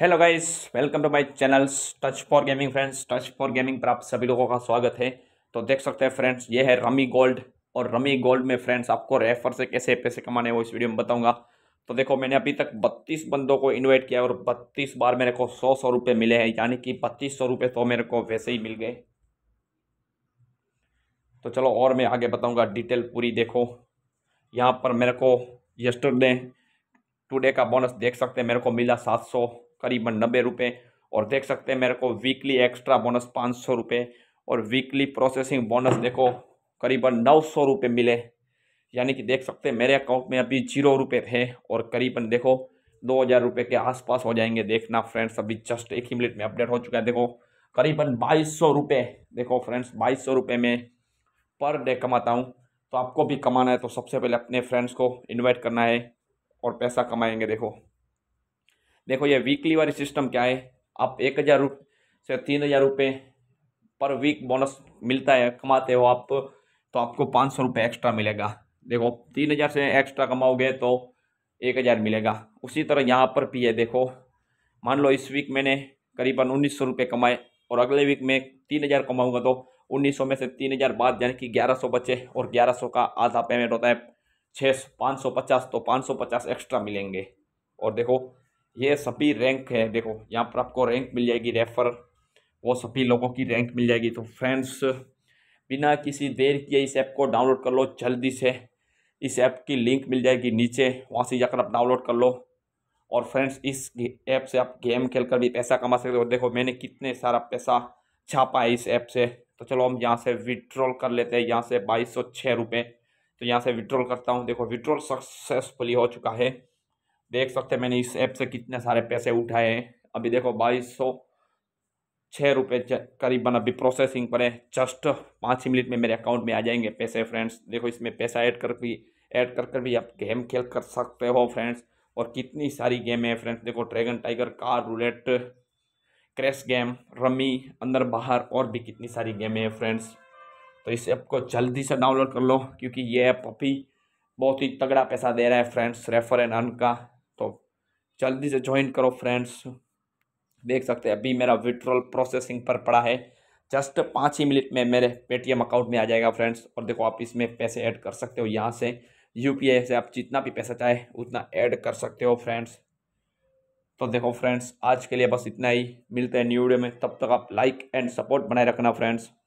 hello guys welcome to my channel touch for gaming friends touch for gaming पर आप सभी लोगों का स्वागत है तो देख सकते हैं फ्रेंड्स ये है रमी गोल्ड और रमी गोल्ड में फ्रेंड्स आपको रेफर से कैसे पैसे कमाने वो इस वीडियो में बताऊंगा तो देखो मैंने अभी तक 32 बंदों को इन्वाइट किया और बत्तीस बार मेरे को सौ सौ रुपये मिले हैं यानी कि बत्तीस सौ रुपये तो मेरे को वैसे ही मिल गए तो चलो और मैं आगे बताऊँगा डिटेल पूरी देखो यहाँ पर मेरे को यस्टरडे टूडे का बोनस देख सकते हैं मेरे को मिला सात करीबन नब्बे रुपये और देख सकते हैं मेरे को वीकली एक्स्ट्रा बोनस पाँच सौ रुपये और वीकली प्रोसेसिंग बोनस देखो करीबन नौ सौ रुपये मिले यानी कि देख सकते हैं मेरे अकाउंट में अभी जीरो रुपये थे और करीबन देखो दो हज़ार रुपये के आसपास हो जाएंगे देखना फ्रेंड्स अभी जस्ट एक ही मिनट में अपडेट हो चुका है देखो करीबन बाईस सौ रुपये देखो फ्रेंड्स बाईस सौ रुपये में पर डे कमाता हूँ तो आपको भी कमाना है तो सबसे पहले अपने फ्रेंड्स को इन्वाइट करना है और पैसा कमाएंगे देखो देखो ये वीकली वाली सिस्टम क्या है आप एक हज़ार से तीन हज़ार रुपये पर वीक बोनस मिलता है कमाते हो आप तो आपको पाँच सौ रुपये एक्स्ट्रा मिलेगा देखो तीन हज़ार से एक्स्ट्रा कमाओगे तो एक हज़ार मिलेगा उसी तरह यहाँ पर भी है देखो मान लो इस वीक मैंने करीबन उन्नीस सौ रुपये कमाए और अगले वीक में तीन हज़ार कमाऊँगा तो उन्नीस सौ में से तीन हज़ार बाद यानी कि ग्यारह सौ बचे और ग्यारह सौ का आधा पेमेंट होता है छः पाँच सौ पचास तो पाँच सौ पचास एक्स्ट्रा मिलेंगे और देखो ये सभी रैंक है देखो यहाँ पर आपको रैंक मिल जाएगी रेफर वो सभी लोगों की रैंक मिल जाएगी तो फ्रेंड्स बिना किसी देर किए इस ऐप को डाउनलोड कर लो जल्दी से इस ऐप की लिंक मिल जाएगी नीचे वहाँ से जाकर आप डाउनलोड कर लो और फ्रेंड्स इस ऐप से आप गेम खेल कर भी पैसा कमा सकते हो देखो मैंने कितने सारा पैसा छापा है इस ऐप से तो चलो हम यहाँ से विड्रॉल कर लेते हैं यहाँ से बाईस सौ छः रुपये तो यहाँ से विड्रॉल करता हूँ देखो विड्रॉल सक्सेसफुली हो चुका है देख सकते हैं मैंने इस ऐप से कितने सारे पैसे उठाए हैं अभी देखो बाईस सौ छः रुपये करीबन अभी प्रोसेसिंग पर है जस्ट पाँच ही मिनट में मेरे अकाउंट में आ जाएंगे पैसे फ्रेंड्स देखो इसमें पैसा ऐड कर भी ऐड कर कर भी आप गेम खेल कर सकते हो फ्रेंड्स और कितनी सारी गेमें हैं फ्रेंड्स देखो dragon tiger car roulette crash game rummy अंदर बाहर और भी कितनी सारी गेमें हैं फ्रेंड्स तो इस ऐप को जल्दी से डाउनलोड कर लो क्योंकि ये ऐप अभी बहुत ही तगड़ा पैसा दे रहा है फ्रेंड्स रेफर एंड अन का जल्दी से ज्वाइन करो फ्रेंड्स देख सकते हैं अभी मेरा विड्रॉल प्रोसेसिंग पर पड़ा है जस्ट पाँच ही मिनट में मेरे पेटीएम अकाउंट में आ जाएगा फ्रेंड्स और देखो आप इसमें पैसे ऐड कर सकते हो यहाँ से यू से आप जितना भी पैसा चाहे उतना ऐड कर सकते हो फ्रेंड्स तो देखो फ्रेंड्स आज के लिए बस इतना ही मिलते हैं न्यू वीडियो में तब तक आप लाइक एंड सपोर्ट बनाए रखना फ्रेंड्स